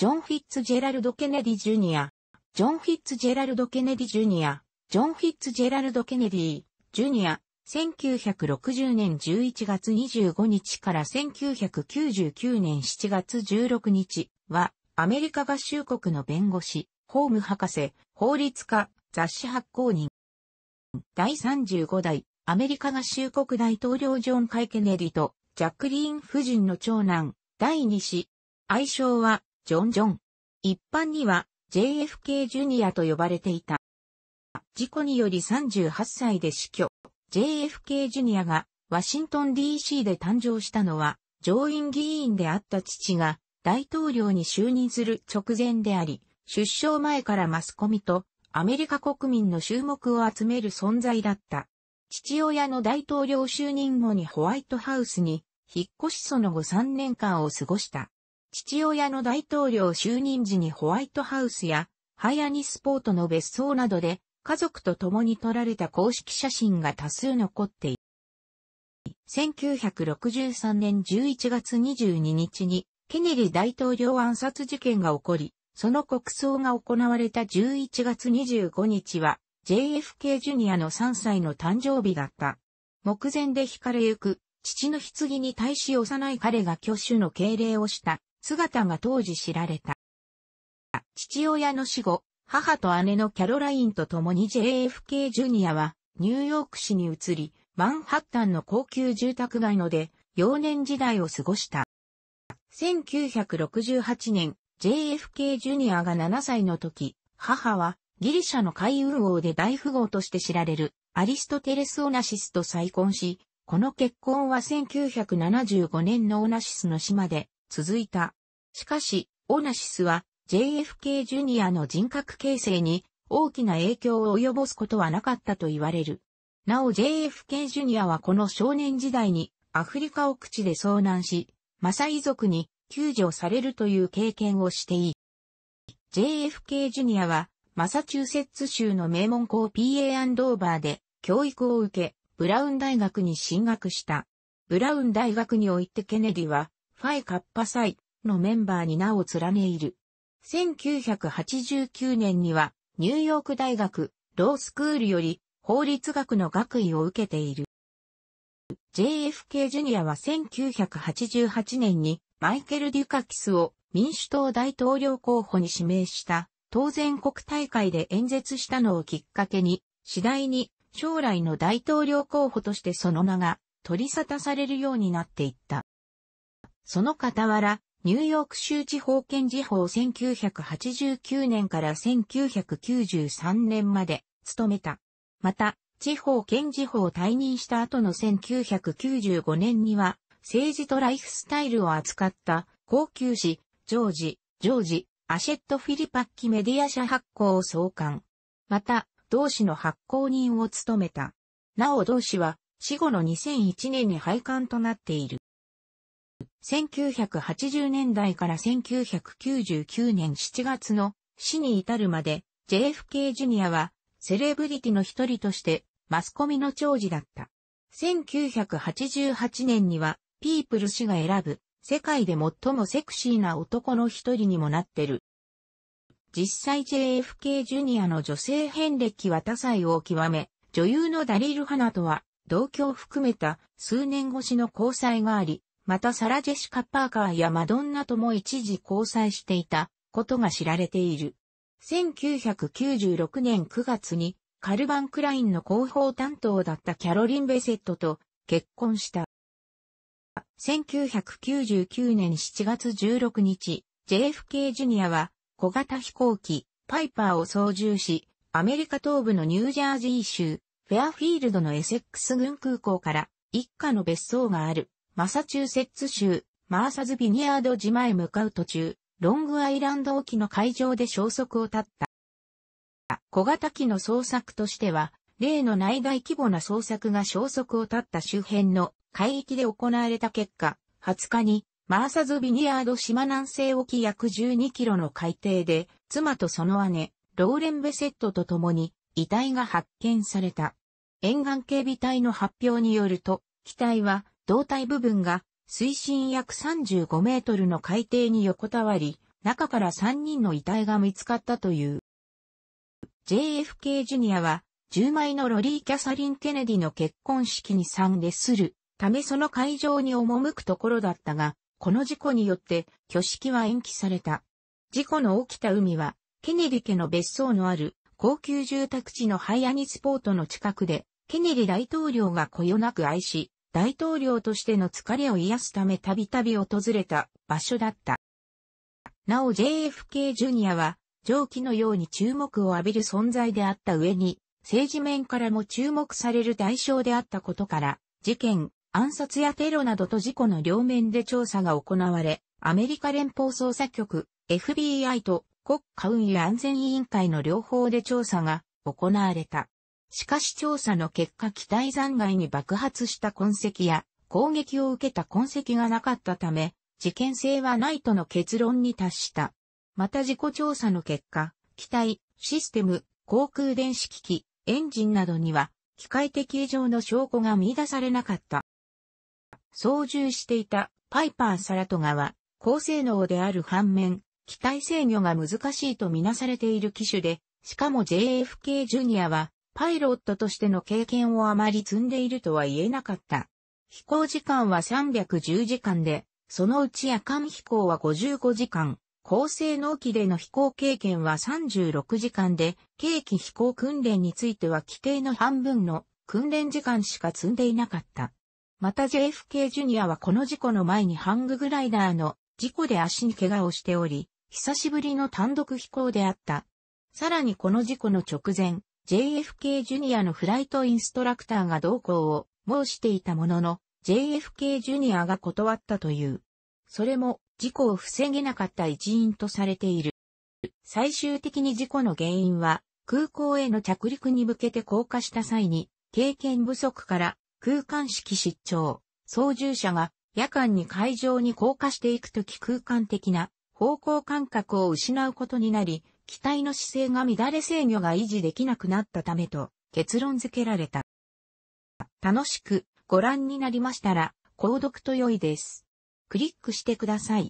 ジョン・フィッツジェラルド・ケネディ・ジュニア、ジョン・フィッツジェラルド・ケネディ・ジュニア、ジョン・フィッツジェラルド・ケネディ、ジュニア、1960年11月25日から1999年7月16日は、アメリカ合衆国の弁護士、法務博士、法律家、雑誌発行人。第35代、アメリカ合衆国大統領ジョン・カイ・ケネディと、ジャックリーン夫人の長男、第2子。愛称は、ジョン・ジョン。一般には JFK ジュニアと呼ばれていた。事故により38歳で死去。JFK ジュニアがワシントン DC で誕生したのは上院議員であった父が大統領に就任する直前であり、出生前からマスコミとアメリカ国民の注目を集める存在だった。父親の大統領就任後にホワイトハウスに引っ越しその後3年間を過ごした。父親の大統領就任時にホワイトハウスや、ハイアニスポートの別荘などで、家族と共に撮られた公式写真が多数残っている。1963年11月22日に、ケネリ大統領暗殺事件が起こり、その国葬が行われた11月25日は、JFK ジュニアの3歳の誕生日だった。目前で惹かれゆく、父の棺に対し幼い彼が挙手の敬礼をした。姿が当時知られた。父親の死後、母と姉のキャロラインと共に JFK ジュニアはニューヨーク市に移り、マンハッタンの高級住宅街ので幼年時代を過ごした。1968年、JFK ジュニアが7歳の時、母はギリシャの海運王で大富豪として知られるアリストテレス・オナシスと再婚し、この結婚は1975年のオナシスの島で続いた。しかし、オナシスは JFK ジュニアの人格形成に大きな影響を及ぼすことはなかったと言われる。なお JFK ジュニアはこの少年時代にアフリカ奥地で遭難し、マサイ族に救助されるという経験をしていい。JFK ジュニアはマサチューセッツ州の名門校 PA& オーバーで教育を受け、ブラウン大学に進学した。ブラウン大学においてケネディはファイカッパ祭のメンバーに名を連ねいる。1989年には、ニューヨーク大学、ロースクールより、法律学の学位を受けている。JFK ジュニアは1988年に、マイケル・デュカキスを民主党大統領候補に指名した、当然国大会で演説したのをきっかけに、次第に将来の大統領候補としてその名が取り沙汰されるようになっていった。その傍ら、ニューヨーク州地方検事法1989年から1993年まで務めた。また、地方検事法を退任した後の1995年には、政治とライフスタイルを扱った高級誌、ジョージ、ジョージ、アシェット・フィリパッキメディア社発行を創刊。また、同氏の発行人を務めた。なお同氏は、死後の2001年に廃刊となっている。1980年代から1999年7月の死に至るまで JFK ジュニアはセレブリティの一人としてマスコミの長寿だった。1988年にはピープル氏が選ぶ世界で最もセクシーな男の一人にもなってる。実際 JFK ジュニアの女性遍歴は多彩を極め、女優のダリル・ハナとは同居を含めた数年越しの交際があり、またサラ・ジェシカ・パーカーやマドンナとも一時交際していたことが知られている。1996年9月にカルバン・クラインの広報担当だったキャロリン・ベセットと結婚した。1999年7月16日、JFK ジュニアは小型飛行機パイパーを操縦し、アメリカ東部のニュージャージー州フェアフィールドのエセックス軍空港から一家の別荘があるマサチューセッツ州、マーサズビニアード島へ向かう途中、ロングアイランド沖の海上で消息を絶った。小型機の捜索としては、例の内外規模な捜索が消息を絶った周辺の海域で行われた結果、20日に、マーサズビニアード島南西沖約12キロの海底で、妻とその姉、ローレン・ベセットと共に遺体が発見された。沿岸警備隊の発表によると、機体は胴体部分が水深約35メートルの海底に横たわり、中から3人の遺体が見つかったという。JFK ジュニアは、10枚のロリー・キャサリン・ケネディの結婚式に参列するためその会場に赴くところだったが、この事故によって挙式は延期された。事故の起きた海は、ケネディ家の別荘のある高級住宅地のハイアニスポートの近くで、ケネディ大統領がこよなく愛し、大統領としての疲れを癒すためたびたび訪れた場所だった。なお JFK ジュニアは、上記のように注目を浴びる存在であった上に、政治面からも注目される対象であったことから、事件、暗殺やテロなどと事故の両面で調査が行われ、アメリカ連邦捜査局、FBI と国家運輸安全委員会の両方で調査が行われた。しかし調査の結果機体残骸に爆発した痕跡や攻撃を受けた痕跡がなかったため、事件性はないとの結論に達した。また事故調査の結果、機体、システム、航空電子機器、エンジンなどには、機械的異常の証拠が見出されなかった。操縦していたパイパー・サラトガは、高性能である反面、機体制御が難しいとみなされている機種で、しかも JFK ジュニアは、パイロットとしての経験をあまり積んでいるとは言えなかった。飛行時間は310時間で、そのうち夜間飛行は55時間、高性能機での飛行経験は36時間で、軽機飛行訓練については規定の半分の訓練時間しか積んでいなかった。また JFK ジュニアはこの事故の前にハンググライダーの事故で足に怪我をしており、久しぶりの単独飛行であった。さらにこの事故の直前、JFK ジュニアのフライトインストラクターが同行を申していたものの、JFK ジュニアが断ったという。それも事故を防げなかった一因とされている。最終的に事故の原因は、空港への着陸に向けて降下した際に、経験不足から空間式失調、操縦者が夜間に海上に降下していくとき空間的な方向感覚を失うことになり、機体の姿勢が乱れ制御が維持できなくなったためと結論付けられた。楽しくご覧になりましたら、購読と良いです。クリックしてください。